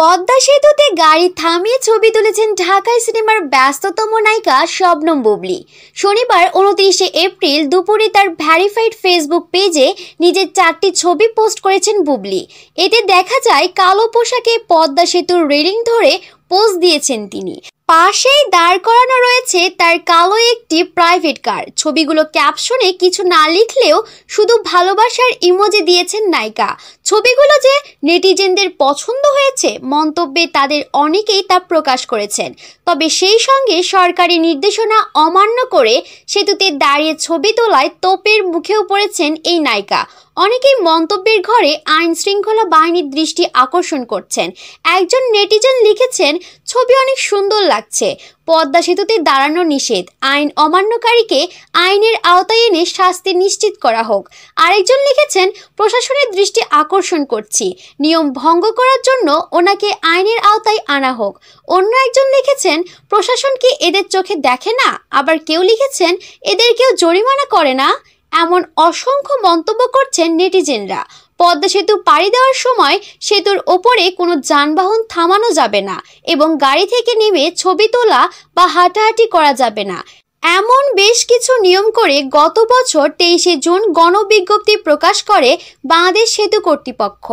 পদ্মা সেতুতে গাড়ি থামিয়ে ছবি তুলেছেন ঢাকায় সিনেমার ব্যস্ততম নায়িকা শবনম বুবলি শনিবার উনত্রিশে এপ্রিল দুপুরে তার ভ্যারিফাইড ফেসবুক পেজে নিজের চারটি ছবি পোস্ট করেছেন বুবলি এতে দেখা যায় কালো পোশাকে পদ্মা সেতুর রেলিং ধরে পোস্ট দিয়েছেন তিনি পাশেই দাঁড় করানো রয়েছে তার কালো একটি প্রাইভেট কার ছবিগুলো ক্যাপশনে কিছু না লিখলেও শুধু ভালোবাসার ইমোজি দিয়েছেন নায়িকা ছবিগুলো যে নেটিজেনদের পছন্দ হয়েছে মন্তব্যে তাদের অনেকেই তা প্রকাশ করেছেন তবে সেই সঙ্গে সরকারি নির্দেশনা অমান্য করে সেতুতে দাঁড়িয়ে ছবি তোলায় তোপের মুখেও পড়েছেন এই নায়িকা অনেকেই মন্তব্যের ঘরে আইন শৃঙ্খলা বাহিনীর দৃষ্টি আকর্ষণ করছেন একজন নেটিজেন লিখেছেন ছবি অনেক সুন্দর লাগছে পদ্মা সেতুতে দাঁড়ানো নিষেধ আইন অমান্যকারীকে আইনের আওতায় এনে শাস্তি নিশ্চিত করা হোক আরেকজন লিখেছেন প্রশাসনের দৃষ্টি আকর্ষণ আকর্ষণ করছি নিয়ম ভঙ্গ করার জন্য ওনাকে আইনের আওতায় আনা হোক অন্য একজন লিখেছেন প্রশাসন কি এদের চোখে দেখে না আবার কেউ লিখেছেন এদের কেউ জরিমানা করে না এমন অসংখ্য মন্তব্য করছেন নেটিজেনরা পদ্মা সেতু পাড়ি দেওয়ার সময় সেতুর ওপরে কোনো যানবাহন থামানো যাবে না এবং গাড়ি থেকে নেমে ছবি তোলা বা হাঁটাহাঁটি করা যাবে না এমন বেশ কিছু নিয়ম করে গত বছর তেইশে জুন গণবিজ্ঞপ্তি প্রকাশ করে বাংলাদেশ সেতু কর্তৃপক্ষ